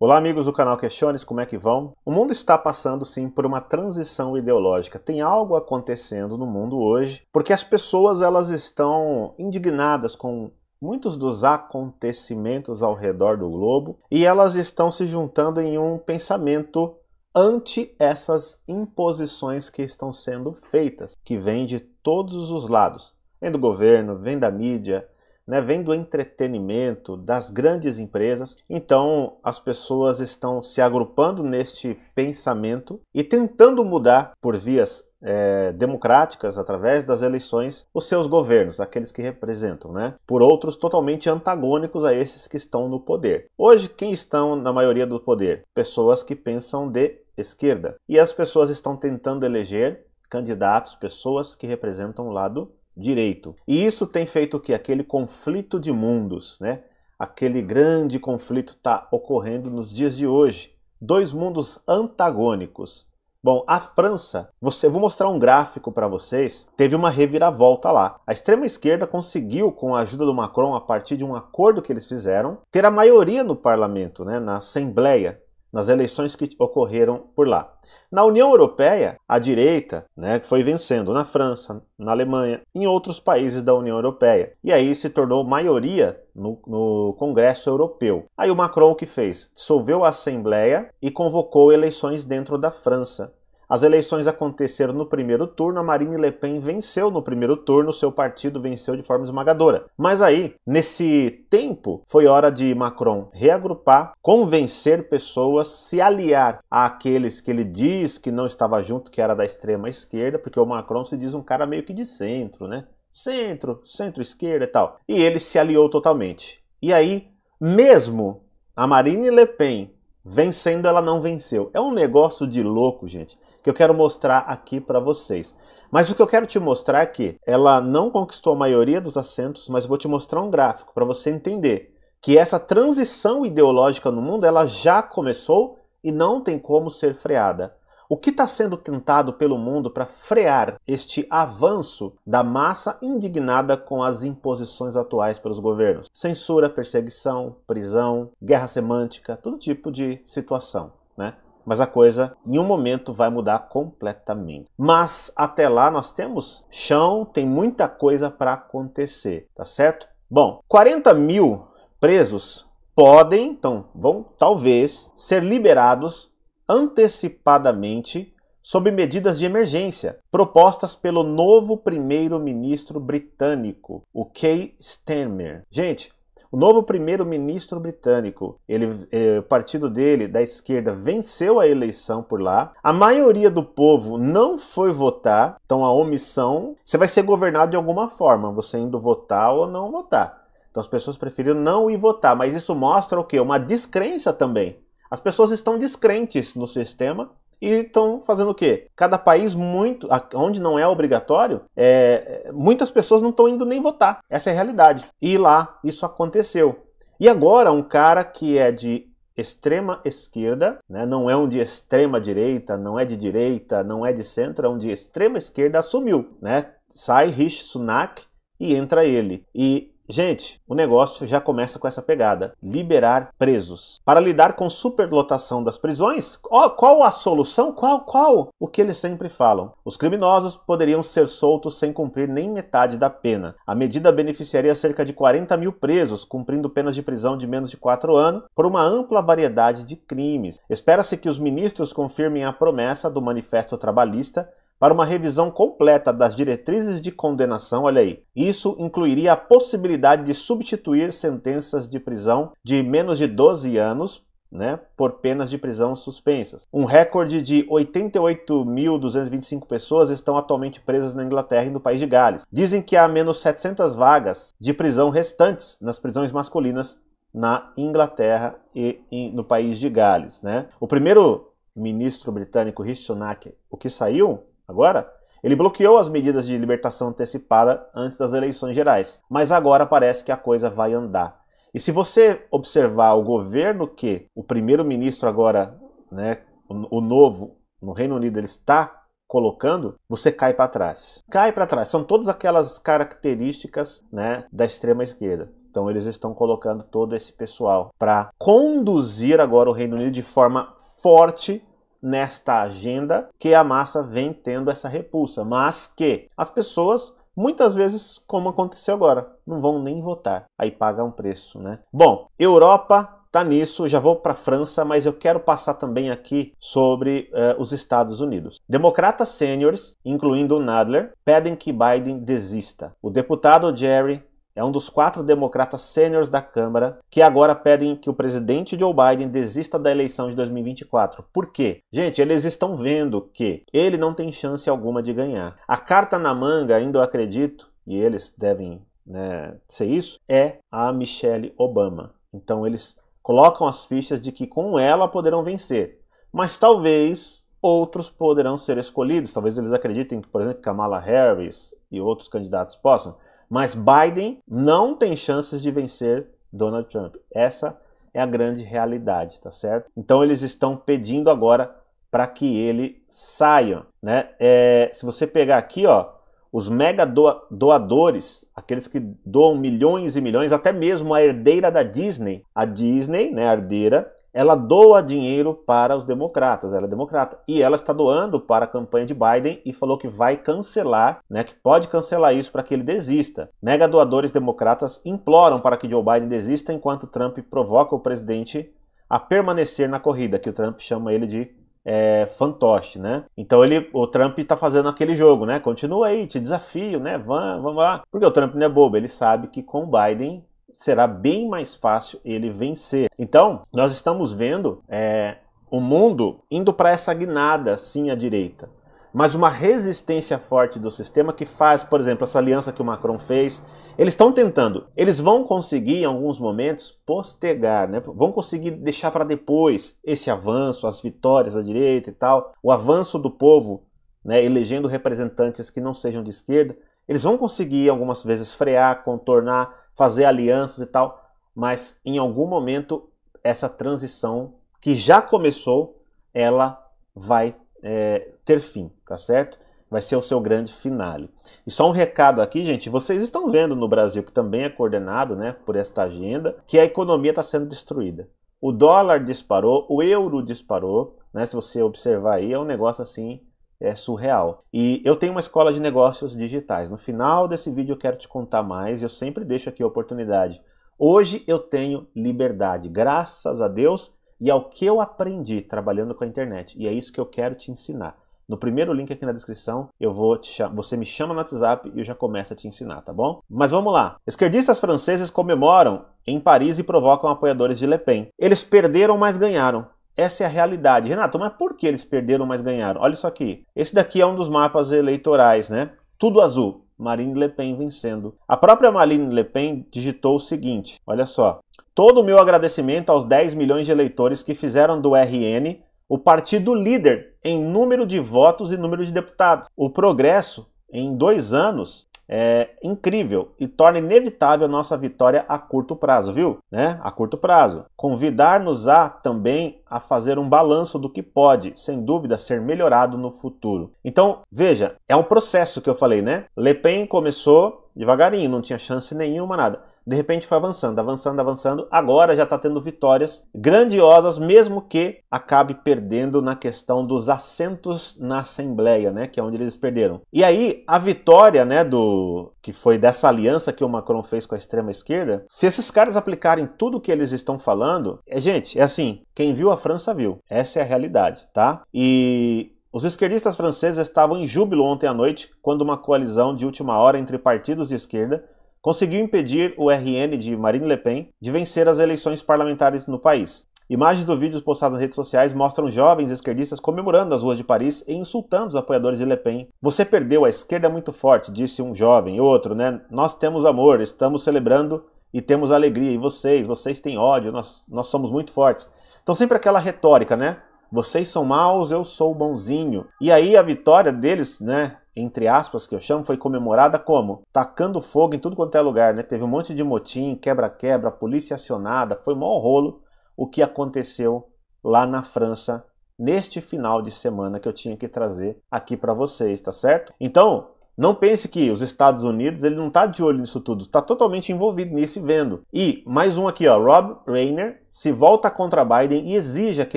Olá, amigos do canal Questiones, como é que vão? O mundo está passando sim por uma transição ideológica. Tem algo acontecendo no mundo hoje, porque as pessoas elas estão indignadas com muitos dos acontecimentos ao redor do globo e elas estão se juntando em um pensamento ante essas imposições que estão sendo feitas, que vêm de todos os lados. Vem do governo, vem da mídia, né, vem do entretenimento, das grandes empresas. Então as pessoas estão se agrupando neste pensamento e tentando mudar por vias é, democráticas, através das eleições, os seus governos, aqueles que representam, né? Por outros totalmente antagônicos a esses que estão no poder. Hoje, quem estão na maioria do poder? Pessoas que pensam de esquerda. E as pessoas estão tentando eleger candidatos, pessoas que representam o lado direito. E isso tem feito que aquele conflito de mundos, né? Aquele grande conflito está ocorrendo nos dias de hoje. Dois mundos antagônicos. Bom, a França, você, vou mostrar um gráfico para vocês, teve uma reviravolta lá. A extrema esquerda conseguiu, com a ajuda do Macron, a partir de um acordo que eles fizeram, ter a maioria no parlamento, né, na Assembleia nas eleições que ocorreram por lá. Na União Europeia, a direita né, foi vencendo na França, na Alemanha, em outros países da União Europeia. E aí se tornou maioria no, no Congresso Europeu. Aí o Macron o que fez? Dissolveu a Assembleia e convocou eleições dentro da França as eleições aconteceram no primeiro turno, a Marine Le Pen venceu no primeiro turno, seu partido venceu de forma esmagadora. Mas aí, nesse tempo, foi hora de Macron reagrupar, convencer pessoas, se aliar àqueles que ele diz que não estava junto, que era da extrema esquerda, porque o Macron se diz um cara meio que de centro, né? Centro, centro-esquerda e tal. E ele se aliou totalmente. E aí, mesmo a Marine Le Pen Vencendo, ela não venceu. É um negócio de louco, gente, que eu quero mostrar aqui para vocês. Mas o que eu quero te mostrar é que ela não conquistou a maioria dos assentos, mas vou te mostrar um gráfico para você entender que essa transição ideológica no mundo ela já começou e não tem como ser freada. O que está sendo tentado pelo mundo para frear este avanço da massa indignada com as imposições atuais pelos governos? Censura, perseguição, prisão, guerra semântica, todo tipo de situação, né? mas a coisa em um momento vai mudar completamente. Mas até lá nós temos chão, tem muita coisa para acontecer, tá certo? Bom, 40 mil presos podem, então, vão talvez ser liberados antecipadamente sob medidas de emergência propostas pelo novo primeiro-ministro britânico, o Keir Starmer. Gente, o novo primeiro-ministro britânico, ele, eh, o partido dele, da esquerda, venceu a eleição por lá. A maioria do povo não foi votar, então a omissão. Você vai ser governado de alguma forma, você indo votar ou não votar. Então as pessoas preferiram não ir votar, mas isso mostra o quê? Uma descrença também as pessoas estão descrentes no sistema e estão fazendo o quê? Cada país muito, onde não é obrigatório, é, muitas pessoas não estão indo nem votar. Essa é a realidade. E lá isso aconteceu. E agora um cara que é de extrema esquerda, né, não é um de extrema direita, não é de direita, não é de centro, é um de extrema esquerda assumiu, né? Sai Rishi Sunak e entra ele. E Gente, o negócio já começa com essa pegada: liberar presos. Para lidar com superlotação das prisões, qual a solução? Qual, qual? O que eles sempre falam. Os criminosos poderiam ser soltos sem cumprir nem metade da pena. A medida beneficiaria cerca de 40 mil presos, cumprindo penas de prisão de menos de 4 anos, por uma ampla variedade de crimes. Espera-se que os ministros confirmem a promessa do Manifesto Trabalhista para uma revisão completa das diretrizes de condenação, olha aí. Isso incluiria a possibilidade de substituir sentenças de prisão de menos de 12 anos né, por penas de prisão suspensas. Um recorde de 88.225 pessoas estão atualmente presas na Inglaterra e no país de Gales. Dizem que há menos 700 vagas de prisão restantes nas prisões masculinas na Inglaterra e em, no país de Gales. Né? O primeiro ministro britânico Rishi Sunak, o que saiu Agora, ele bloqueou as medidas de libertação antecipada antes das eleições gerais, mas agora parece que a coisa vai andar. E se você observar o governo que o primeiro-ministro agora, né, o novo no Reino Unido ele está colocando, você cai para trás. Cai para trás. São todas aquelas características, né, da extrema esquerda. Então eles estão colocando todo esse pessoal para conduzir agora o Reino Unido de forma forte nesta agenda que a massa vem tendo essa repulsa, mas que as pessoas muitas vezes, como aconteceu agora, não vão nem votar, aí paga um preço, né? Bom, Europa tá nisso, já vou para França, mas eu quero passar também aqui sobre uh, os Estados Unidos. Democratas sêniores, incluindo Nadler, pedem que Biden desista. O deputado Jerry é um dos quatro democratas sêniores da Câmara que agora pedem que o presidente Joe Biden desista da eleição de 2024. Por quê? Gente, eles estão vendo que ele não tem chance alguma de ganhar. A carta na manga, ainda eu acredito, e eles devem né, ser isso, é a Michelle Obama. Então eles colocam as fichas de que com ela poderão vencer. Mas talvez outros poderão ser escolhidos. Talvez eles acreditem, por exemplo, que Kamala Harris e outros candidatos possam. Mas Biden não tem chances de vencer Donald Trump. Essa é a grande realidade, tá certo? Então eles estão pedindo agora para que ele saia, né? É, se você pegar aqui, ó, os mega doadores, aqueles que doam milhões e milhões, até mesmo a herdeira da Disney, a Disney, né, a herdeira, ela doa dinheiro para os democratas, ela é democrata. E ela está doando para a campanha de Biden e falou que vai cancelar, né, que pode cancelar isso para que ele desista. Mega doadores democratas imploram para que Joe Biden desista enquanto Trump provoca o presidente a permanecer na corrida, que o Trump chama ele de é, fantoche, né? Então ele, o Trump está fazendo aquele jogo, né? Continua aí, te desafio, né? Vamos, vamos lá. Porque o Trump não é bobo, ele sabe que com Biden será bem mais fácil ele vencer. Então, nós estamos vendo é, o mundo indo para essa guinada, sim, à direita. Mas uma resistência forte do sistema que faz, por exemplo, essa aliança que o Macron fez. Eles estão tentando. Eles vão conseguir, em alguns momentos, postergar, né? vão conseguir deixar para depois esse avanço, as vitórias da direita e tal, o avanço do povo, né, elegendo representantes que não sejam de esquerda. Eles vão conseguir, algumas vezes, frear, contornar, fazer alianças e tal, mas em algum momento essa transição que já começou, ela vai é, ter fim, tá certo? Vai ser o seu grande finale. E só um recado aqui, gente, vocês estão vendo no Brasil, que também é coordenado né, por esta agenda, que a economia está sendo destruída. O dólar disparou, o euro disparou, né? Se você observar aí, é um negócio assim é surreal. E eu tenho uma escola de negócios digitais. No final desse vídeo eu quero te contar mais, eu sempre deixo aqui a oportunidade. Hoje eu tenho liberdade, graças a Deus e ao que eu aprendi trabalhando com a internet. E é isso que eu quero te ensinar. No primeiro link aqui na descrição, eu vou te cham... você me chama no WhatsApp e eu já começo a te ensinar, tá bom? Mas vamos lá. Esquerdistas franceses comemoram em Paris e provocam apoiadores de Le Pen. Eles perderam, mas ganharam. Essa é a realidade. Renato, mas por que eles perderam, mas ganharam? Olha isso aqui. Esse daqui é um dos mapas eleitorais, né? Tudo azul. Marine Le Pen vencendo. A própria Marine Le Pen digitou o seguinte: olha só. Todo o meu agradecimento aos 10 milhões de eleitores que fizeram do RN o partido líder em número de votos e número de deputados. O progresso, em dois anos, é, incrível e torna inevitável nossa vitória a curto prazo, viu? Né? A curto prazo. Convidar-nos a também a fazer um balanço do que pode, sem dúvida, ser melhorado no futuro. Então, veja, é um processo que eu falei, né? Le Pen começou devagarinho, não tinha chance nenhuma, nada de repente foi avançando, avançando, avançando. Agora já está tendo vitórias grandiosas, mesmo que acabe perdendo na questão dos assentos na Assembleia, né? Que é onde eles perderam. E aí, a vitória, né, do. que foi dessa aliança que o Macron fez com a extrema esquerda, se esses caras aplicarem tudo o que eles estão falando, é, gente, é assim, quem viu a França viu. Essa é a realidade, tá? E os esquerdistas franceses estavam em júbilo ontem à noite quando uma coalizão de última hora entre partidos de esquerda conseguiu impedir o RN de Marine Le Pen de vencer as eleições parlamentares no país. Imagens do vídeo postado nas redes sociais mostram jovens esquerdistas comemorando as ruas de Paris e insultando os apoiadores de Le Pen. Você perdeu, a esquerda é muito forte, disse um jovem. Outro, né? Nós temos amor, estamos celebrando e temos alegria. E vocês, vocês têm ódio, nós, nós somos muito fortes. Então sempre aquela retórica, né? Vocês são maus, eu sou bonzinho. E aí a vitória deles, né? entre aspas, que eu chamo, foi comemorada como? Tacando fogo em tudo quanto é lugar, né? Teve um monte de motim, quebra-quebra, polícia acionada, foi mó rolo o que aconteceu lá na França neste final de semana que eu tinha que trazer aqui para vocês, tá certo? Então, não pense que os Estados Unidos ele não está de olho nisso tudo, está totalmente envolvido nisso e vendo. E mais um aqui, ó, Rob Rayner se volta contra Biden e exige que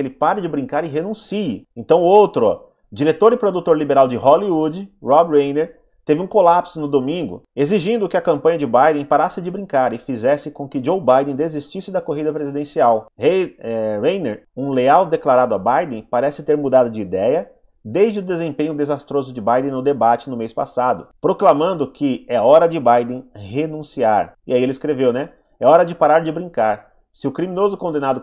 ele pare de brincar e renuncie. Então outro, ó, diretor e produtor liberal de Hollywood, Rob Reiner, teve um colapso no domingo, exigindo que a campanha de Biden parasse de brincar e fizesse com que Joe Biden desistisse da corrida presidencial. Hey, eh, Reiner, um leal declarado a Biden, parece ter mudado de ideia desde o desempenho desastroso de Biden no debate no mês passado, proclamando que é hora de Biden renunciar. E aí ele escreveu, né? É hora de parar de brincar. Se o criminoso condenado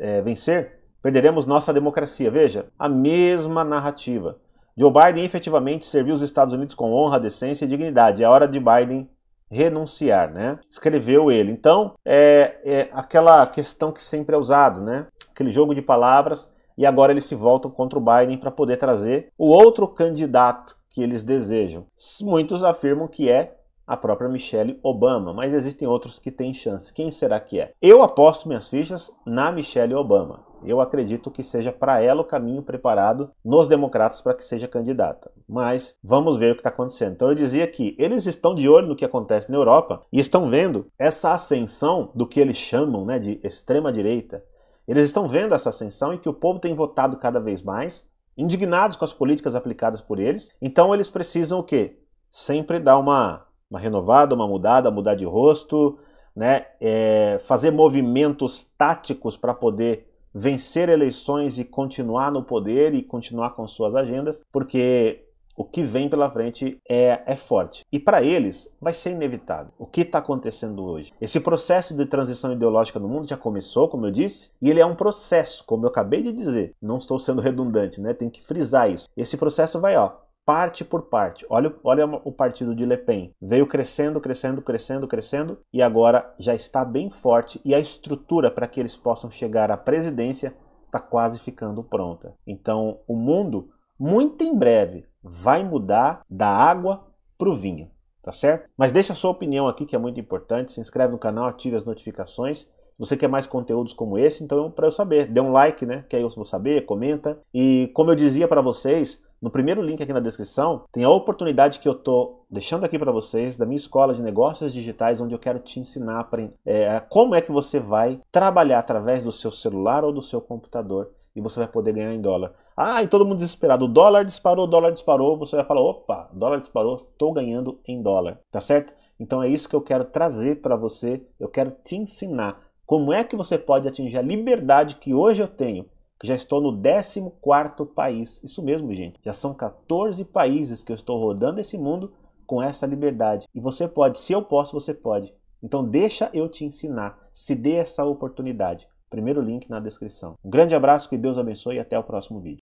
eh, vencer, Perderemos nossa democracia. Veja, a mesma narrativa. Joe Biden efetivamente serviu os Estados Unidos com honra, decência e dignidade. É hora de Biden renunciar, né? Escreveu ele. Então, é, é aquela questão que sempre é usado, né? Aquele jogo de palavras. E agora eles se voltam contra o Biden para poder trazer o outro candidato que eles desejam. Muitos afirmam que é a própria Michelle Obama, mas existem outros que têm chance. Quem será que é? Eu aposto minhas fichas na Michelle Obama. Eu acredito que seja para ela o caminho preparado nos democratas para que seja candidata. Mas vamos ver o que está acontecendo. Então eu dizia que eles estão de olho no que acontece na Europa e estão vendo essa ascensão do que eles chamam né, de extrema-direita. Eles estão vendo essa ascensão e que o povo tem votado cada vez mais, indignados com as políticas aplicadas por eles. Então eles precisam o quê? Sempre dar uma, uma renovada, uma mudada, mudar de rosto, né? É, fazer movimentos táticos para poder vencer eleições e continuar no poder e continuar com suas agendas, porque o que vem pela frente é, é forte. E para eles, vai ser inevitável. O que está acontecendo hoje? Esse processo de transição ideológica no mundo já começou, como eu disse, e ele é um processo, como eu acabei de dizer. Não estou sendo redundante, né? Tem que frisar isso. Esse processo vai, ó, parte por parte. Olha, olha o partido de Le Pen. Veio crescendo, crescendo, crescendo, crescendo e agora já está bem forte e a estrutura para que eles possam chegar à presidência está quase ficando pronta. Então, o mundo, muito em breve, vai mudar da água para o vinho, tá certo? Mas deixa a sua opinião aqui que é muito importante. Se inscreve no canal, ative as notificações. Você quer mais conteúdos como esse? Então, é para eu saber, dê um like, né? Que aí eu vou saber, comenta. E como eu dizia para vocês, no primeiro link aqui na descrição, tem a oportunidade que eu tô deixando aqui para vocês da minha escola de negócios digitais, onde eu quero te ensinar pra, é, como é que você vai trabalhar através do seu celular ou do seu computador e você vai poder ganhar em dólar. Ah, e todo mundo desesperado, o dólar disparou, o dólar disparou, você vai falar, opa, dólar disparou, estou ganhando em dólar, tá certo? Então é isso que eu quero trazer para você, eu quero te ensinar como é que você pode atingir a liberdade que hoje eu tenho que já estou no 14º país. Isso mesmo, gente. Já são 14 países que eu estou rodando esse mundo com essa liberdade. E você pode, se eu posso, você pode. Então deixa eu te ensinar, se dê essa oportunidade. Primeiro link na descrição. Um grande abraço, que Deus abençoe e até o próximo vídeo.